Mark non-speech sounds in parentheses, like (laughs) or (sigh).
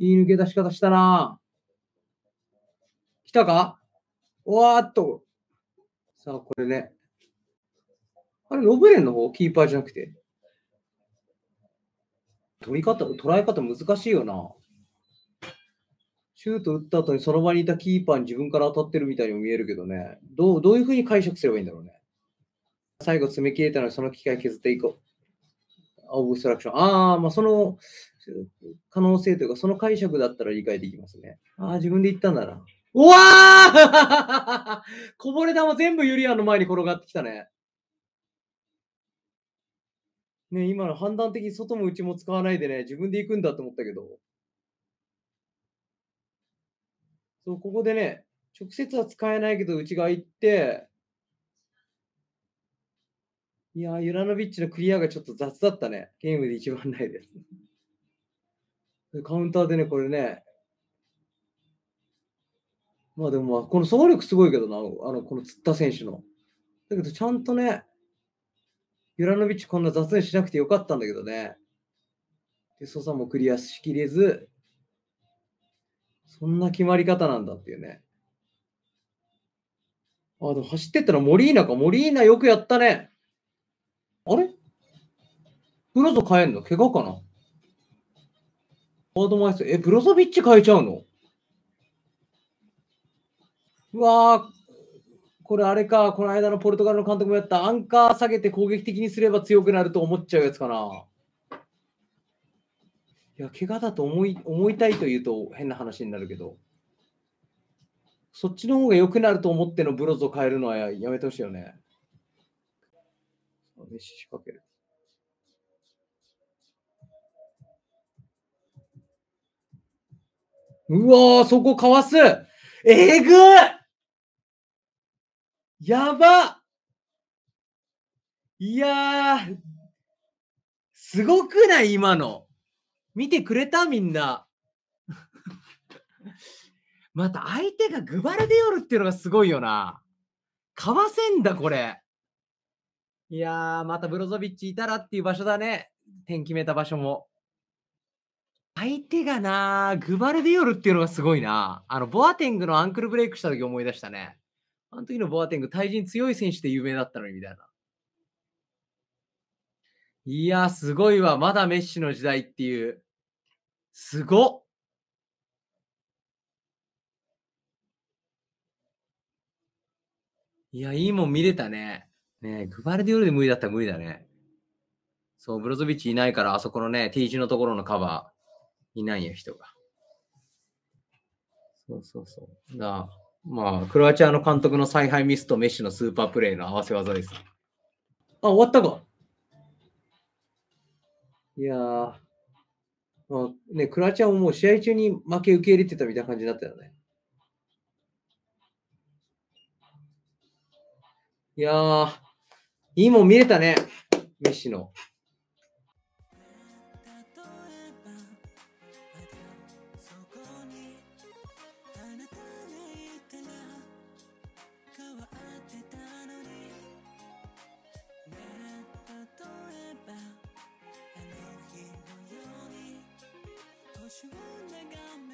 いい抜け出し方したな。来たかわーっと。さあ、これね。あれ、ロブレンの方キーパーじゃなくて。取り方、捉え方難しいよな。シュート打った後にその場にいたキーパーに自分から当たってるみたいにも見えるけどね。どう、どういうふうに解釈すればいいんだろうね。最後詰め切れたのでその機会削っていこう。オブストラクション。ああ、まあその可能性というか、その解釈だったら理解できますね。ああ、自分で言ったんだな。うわあ (laughs) こぼれ球全部ユリアンの前に転がってきたね。ね、今の判断的に外も内も使わないでね、自分で行くんだと思ったけど。そう、ここでね、直接は使えないけど、内側行って、いやー、ユラノビッチのクリアがちょっと雑だったね。ゲームで一番ないです。カウンターでね、これね。まあでも、この総力すごいけどな、あの、この釣った選手の。だけど、ちゃんとね、ユラノビッチこんな雑にしなくてよかったんだけどね。で、ソサもクリアしきれず、そんな決まり方なんだっていうね。あ、でも走ってったらモリーナか。モリーナよくやったね。あれプロと変えんの怪我かなフォードマイス、え、ブロゾビッチ変えちゃうのうわー、これあれか、この間のポルトガルの監督もやった、アンカー下げて攻撃的にすれば強くなると思っちゃうやつかな。いや、怪我だと思い思いたいというと変な話になるけど、そっちの方が良くなると思ってのブロゾ変えるのはやめてほしいよね。飯仕掛ける。うわー、そこかわすえぐやばいやー、すごくない今の。見てくれたみんな。(laughs) また相手がグバルデオルっていうのがすごいよな。かわせんだ、これ。いやー、またブロゾビッチいたらっていう場所だね。点決めた場所も。相手がな、グバルディオルっていうのがすごいな。あの、ボアテングのアンクルブレイクした時思い出したね。あの時のボアテング、対人強い選手で有名だったのに、みたいな。いやすごいわ。まだメッシの時代っていう。すごっいや、いいもん見れたね。ねグバルディオルで無理だったら無理だね。そう、ブロゾビッチいないから、あそこのね、T 字のところのカバー、いないよ、人が。そうそうそう。あ、まあ、クロアチアの監督の采配ミスとメッシのスーパープレイの合わせ技です。あ、終わったか。いやまあ、ね、クロアチアももう試合中に負け受け入れてたみたいな感じだったよね。いやー、いいもん見れたね、メッシの。例えばあの日のように星を眺め